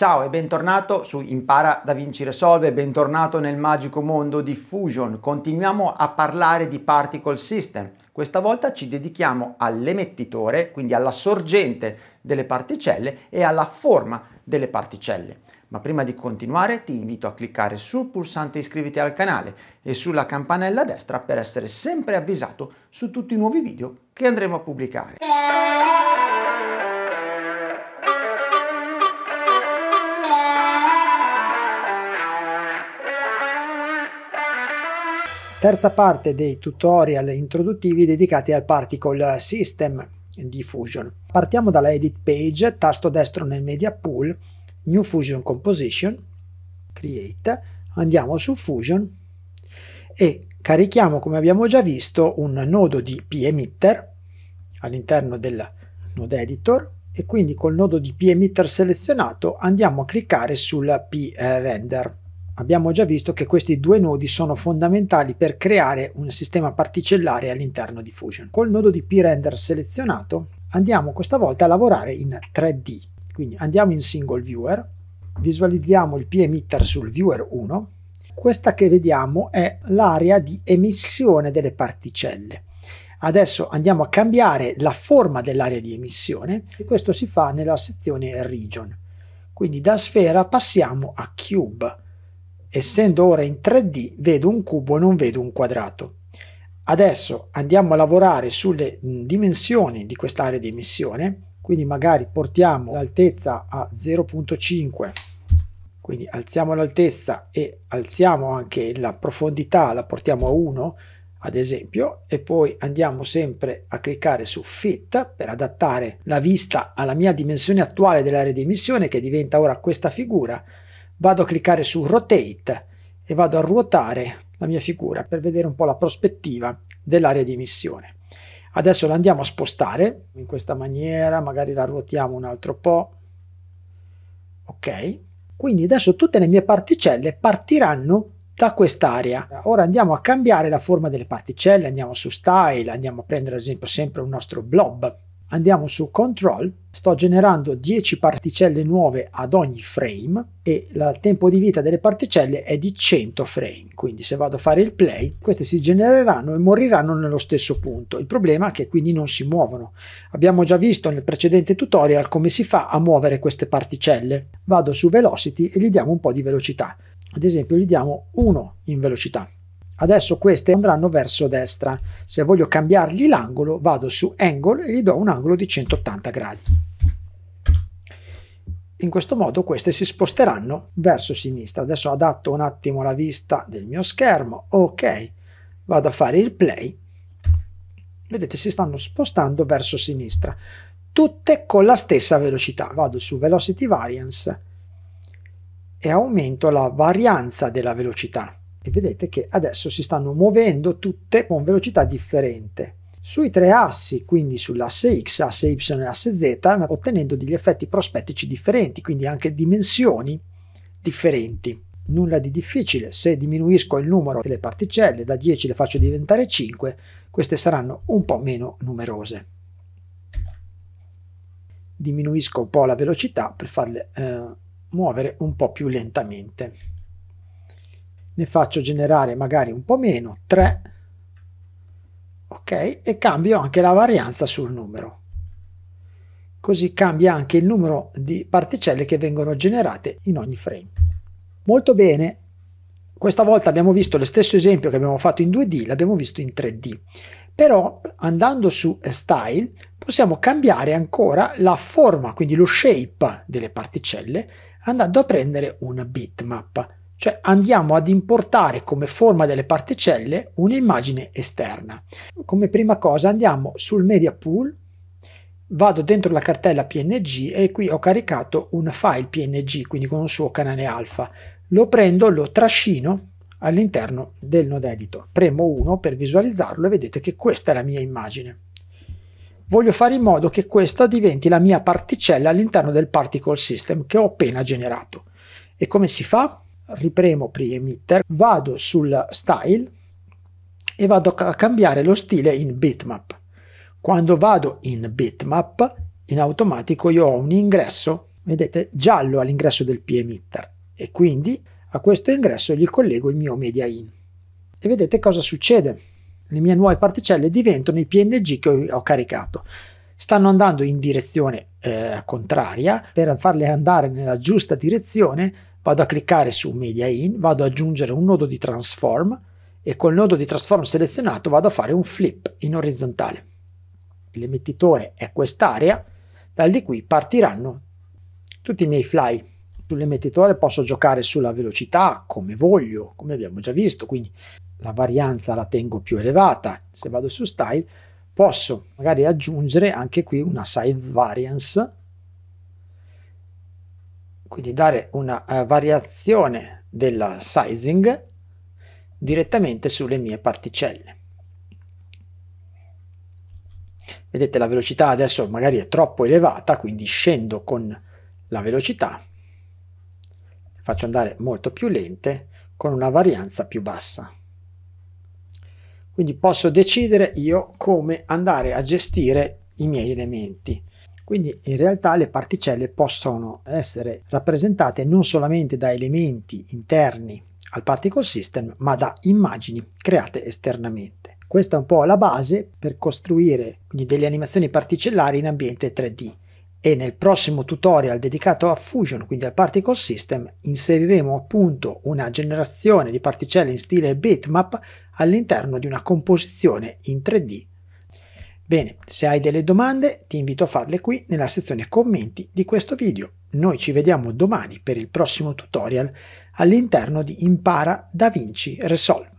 Ciao e bentornato su Impara da Vinci Resolve, bentornato nel magico mondo di Fusion. Continuiamo a parlare di Particle System. Questa volta ci dedichiamo all'emettitore, quindi alla sorgente delle particelle e alla forma delle particelle. Ma prima di continuare ti invito a cliccare sul pulsante iscriviti al canale e sulla campanella a destra per essere sempre avvisato su tutti i nuovi video che andremo a pubblicare. terza parte dei tutorial introduttivi dedicati al Particle System di Fusion. Partiamo dalla Edit Page, tasto destro nel Media Pool, New Fusion Composition, Create, andiamo su Fusion e carichiamo, come abbiamo già visto, un nodo di pemitter all'interno del node editor e quindi col nodo di pemitter selezionato andiamo a cliccare sul prender. Abbiamo già visto che questi due nodi sono fondamentali per creare un sistema particellare all'interno di Fusion. Col nodo di P-Render selezionato andiamo questa volta a lavorare in 3D. Quindi andiamo in single viewer, visualizziamo il p-emitter sul viewer 1. Questa che vediamo è l'area di emissione delle particelle. Adesso andiamo a cambiare la forma dell'area di emissione e questo si fa nella sezione region. Quindi da sfera passiamo a cube essendo ora in 3D vedo un cubo e non vedo un quadrato. Adesso andiamo a lavorare sulle dimensioni di quest'area di emissione, quindi magari portiamo l'altezza a 0.5, quindi alziamo l'altezza e alziamo anche la profondità, la portiamo a 1 ad esempio, e poi andiamo sempre a cliccare su Fit per adattare la vista alla mia dimensione attuale dell'area di emissione che diventa ora questa figura vado a cliccare su Rotate e vado a ruotare la mia figura per vedere un po' la prospettiva dell'area di emissione. Adesso la andiamo a spostare in questa maniera, magari la ruotiamo un altro po'. Ok, quindi adesso tutte le mie particelle partiranno da quest'area. Ora andiamo a cambiare la forma delle particelle, andiamo su Style, andiamo a prendere ad esempio sempre un nostro blob Andiamo su Control, sto generando 10 particelle nuove ad ogni frame e il tempo di vita delle particelle è di 100 frame, quindi se vado a fare il play queste si genereranno e moriranno nello stesso punto. Il problema è che quindi non si muovono. Abbiamo già visto nel precedente tutorial come si fa a muovere queste particelle. Vado su Velocity e gli diamo un po' di velocità. Ad esempio gli diamo 1 in velocità. Adesso queste andranno verso destra. Se voglio cambiargli l'angolo, vado su angle e gli do un angolo di 180 gradi. In questo modo queste si sposteranno verso sinistra. Adesso adatto un attimo la vista del mio schermo. Ok, vado a fare il play. Vedete, si stanno spostando verso sinistra. Tutte con la stessa velocità. Vado su Velocity Variance e aumento la varianza della velocità e vedete che adesso si stanno muovendo tutte con velocità differente. Sui tre assi, quindi sull'asse X, asse Y e asse Z, ottenendo degli effetti prospettici differenti, quindi anche dimensioni differenti. Nulla di difficile, se diminuisco il numero delle particelle, da 10 le faccio diventare 5, queste saranno un po' meno numerose. Diminuisco un po' la velocità per farle eh, muovere un po' più lentamente ne faccio generare magari un po' meno, 3, ok? E cambio anche la varianza sul numero. Così cambia anche il numero di particelle che vengono generate in ogni frame. Molto bene, questa volta abbiamo visto lo stesso esempio che abbiamo fatto in 2D, l'abbiamo visto in 3D. Però andando su Style possiamo cambiare ancora la forma, quindi lo shape delle particelle, andando a prendere una bitmap cioè andiamo ad importare come forma delle particelle un'immagine esterna. Come prima cosa andiamo sul media pool, vado dentro la cartella PNG e qui ho caricato un file PNG, quindi con un suo canale alfa. Lo prendo, lo trascino all'interno del node editor. Premo 1 per visualizzarlo e vedete che questa è la mia immagine. Voglio fare in modo che questa diventi la mia particella all'interno del particle system che ho appena generato. E come si fa? ripremo pre-emitter, vado sul style e vado a cambiare lo stile in bitmap. Quando vado in bitmap, in automatico io ho un ingresso, vedete, giallo all'ingresso del pre-emitter e quindi a questo ingresso gli collego il mio media in. E vedete cosa succede? Le mie nuove particelle diventano i PNG che ho, ho caricato. Stanno andando in direzione eh, contraria, per farle andare nella giusta direzione vado a cliccare su media in, vado ad aggiungere un nodo di transform e col nodo di transform selezionato vado a fare un flip in orizzontale. L'emettitore è quest'area, dal di qui partiranno tutti i miei fly. Sull'emettitore posso giocare sulla velocità come voglio, come abbiamo già visto, quindi la varianza la tengo più elevata. Se vado su style posso magari aggiungere anche qui una size variance quindi dare una uh, variazione del sizing direttamente sulle mie particelle. Vedete la velocità adesso magari è troppo elevata, quindi scendo con la velocità, faccio andare molto più lente con una varianza più bassa. Quindi posso decidere io come andare a gestire i miei elementi. Quindi in realtà le particelle possono essere rappresentate non solamente da elementi interni al particle system, ma da immagini create esternamente. Questa è un po' la base per costruire delle animazioni particellari in ambiente 3D e nel prossimo tutorial dedicato a Fusion, quindi al Particle System, inseriremo appunto una generazione di particelle in stile bitmap all'interno di una composizione in 3D Bene, se hai delle domande ti invito a farle qui nella sezione commenti di questo video. Noi ci vediamo domani per il prossimo tutorial all'interno di Impara Da Vinci Resolve.